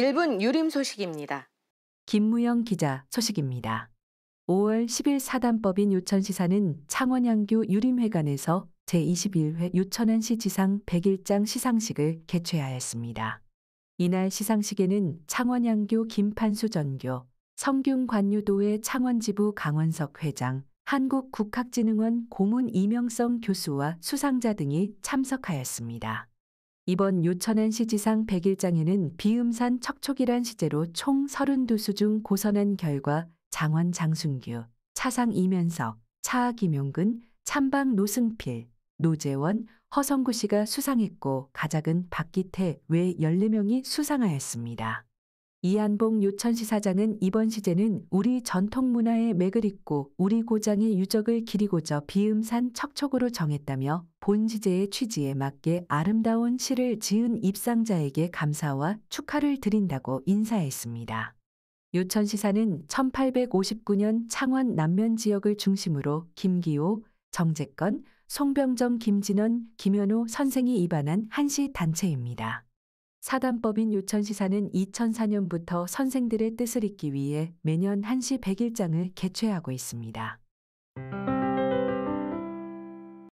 1분 유림 소식입니다. 김무영 기자 소식입니다. 5월 10일 사단법인 유천시사는 창원양교 유림회관에서 제21회 유천안시 지상 101장 시상식을 개최하였습니다. 이날 시상식에는 창원양교 김판수 전교, 성균관유도의 창원지부 강원석 회장, 한국국학진흥원 고문 이명성 교수와 수상자 등이 참석하였습니다. 이번 요천안 시지상 101장에는 비음산 척촉이란 시제로 총 32수 중 고선한 결과 장원 장순규, 차상 이면석, 차 김용근, 참방 노승필, 노재원, 허성구 씨가 수상했고 가작은 박기태 외 14명이 수상하였습니다. 이한봉 요천시 사장은 이번 시제는 우리 전통 문화의 맥을 잇고 우리 고장의 유적을 기리고저 비음산 척척으로 정했다며 본 시제의 취지에 맞게 아름다운 시를 지은 입상자에게 감사와 축하를 드린다고 인사했습니다. 요천시사는 1859년 창원 남면 지역을 중심으로 김기호, 정재건, 송병정, 김진원, 김현우 선생이 입안한 한시 단체입니다. 사단법인 요천시사는 2004년부터 선생들의 뜻을 잇기 위해 매년 1시 100일장을 개최하고 있습니다.